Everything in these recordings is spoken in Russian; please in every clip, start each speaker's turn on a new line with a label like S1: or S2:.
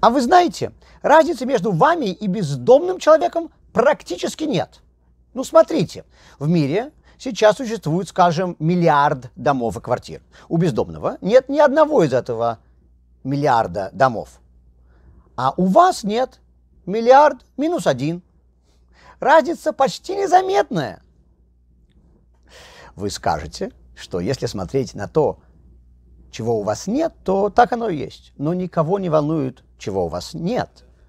S1: А вы знаете, разницы между вами и бездомным человеком практически нет. Ну, смотрите, в мире сейчас существует, скажем, миллиард домов и квартир. У бездомного нет ни одного из этого миллиарда домов. А у вас нет миллиард минус один. Разница почти незаметная. Вы скажете, что если смотреть на то, чего у вас нет, то так оно и есть. Но никого не волнует, чего у вас нет.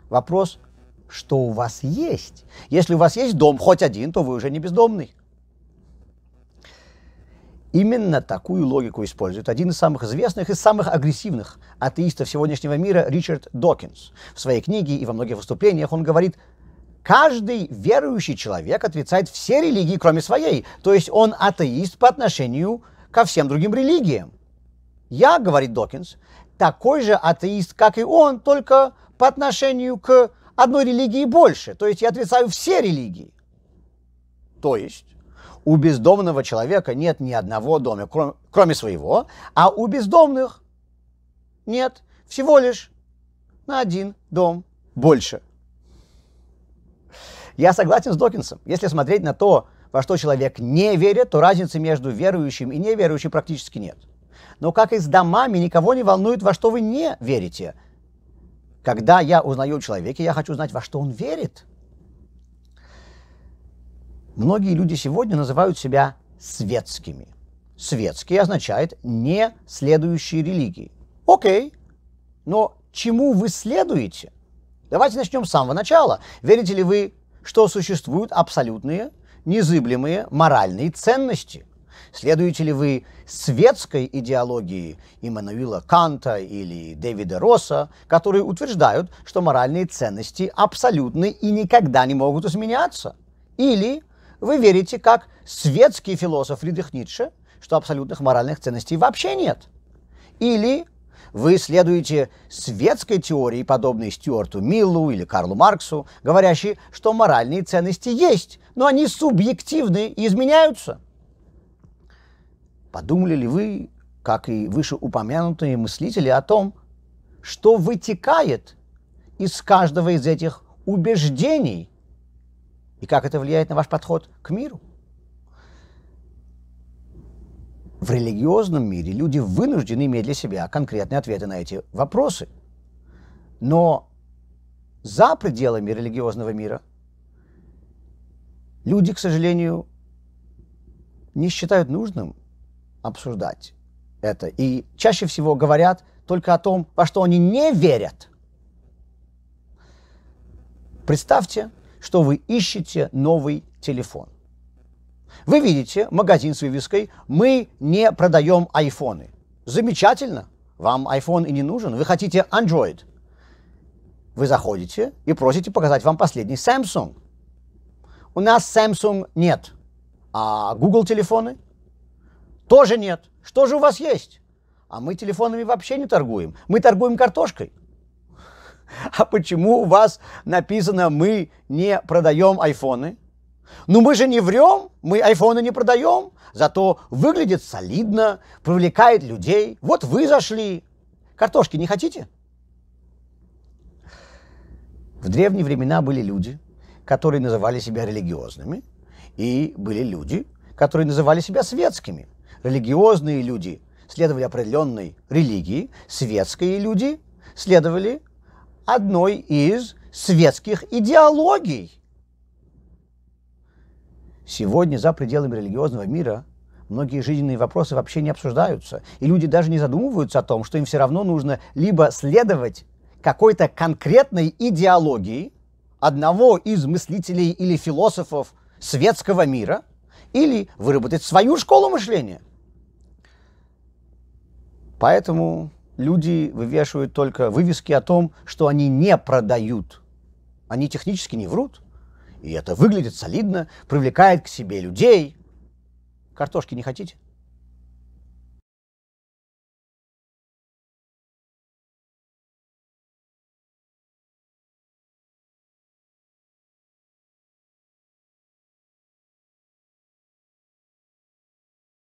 S1: Вопрос, что у вас есть. Если у вас есть дом хоть один, то вы уже не бездомный. Именно такую логику использует один из самых известных и самых агрессивных атеистов сегодняшнего мира Ричард Докинс. В своей книге и во многих выступлениях он говорит, каждый верующий человек отрицает все религии, кроме своей. То есть он атеист по отношению ко всем другим религиям. Я, говорит Докинс, такой же атеист, как и он, только по отношению к одной религии больше. То есть я отрицаю все религии. То есть у бездомного человека нет ни одного дома, кроме, своего, а у бездомных нет всего лишь на один дом больше. Я согласен с Докинсом. Если смотреть на то, во что человек не верит, то разницы между верующим и неверующим практически нет. Но как и с домами, никого не волнует, во что вы не верите. Когда я узнаю человека, я хочу знать, во что он верит. Многие люди сегодня называют себя светскими. Светский означает не следующие религии. Окей, но чему вы следуете? Давайте начнем с самого начала. Верите ли вы, что существуют абсолютные, незыблемые моральные ценности – Следуете ли вы светской идеологии Иммануила Канта или Дэвида Росса, которые утверждают, что моральные ценности абсолютны и никогда не могут изменяться? Или вы верите, как светский философ Фридрих Ницше, что абсолютных моральных ценностей вообще нет? Или вы следуете светской теории, подобной Стюарту Миллу или Карлу Марксу, говорящей, что моральные ценности есть, но они субъективны и изменяются – Подумали ли вы, как и вышеупомянутые мыслители, о том, что вытекает из каждого из этих убеждений и как это влияет на ваш подход к миру? В религиозном мире люди вынуждены иметь для себя конкретные ответы на эти вопросы. Но за пределами религиозного мира люди, к сожалению, не считают нужным обсуждать это. И чаще всего говорят только о том, во что они не верят. Представьте, что вы ищете новый телефон. Вы видите магазин с вывеской «Мы не продаем айфоны». Замечательно. Вам iPhone и не нужен. Вы хотите Android. Вы заходите и просите показать вам последний Samsung. У нас Samsung нет. А Google телефоны – тоже нет. Что же у вас есть? А мы телефонами вообще не торгуем. Мы торгуем картошкой. А почему у вас написано «мы не продаем айфоны»? Ну мы же не врем, мы айфоны не продаем, зато выглядит солидно, привлекает людей. Вот вы зашли. Картошки не хотите? В древние времена были люди, которые называли себя религиозными, и были люди, которые называли себя светскими – Религиозные люди следовали определенной религии, светские люди следовали одной из светских идеологий. Сегодня за пределами религиозного мира многие жизненные вопросы вообще не обсуждаются, и люди даже не задумываются о том, что им все равно нужно либо следовать какой-то конкретной идеологии одного из мыслителей или философов светского мира, или выработать свою школу мышления – Поэтому люди вывешивают только вывески о том, что они не продают. Они технически не врут. И это выглядит солидно, привлекает к себе людей. Картошки не хотите?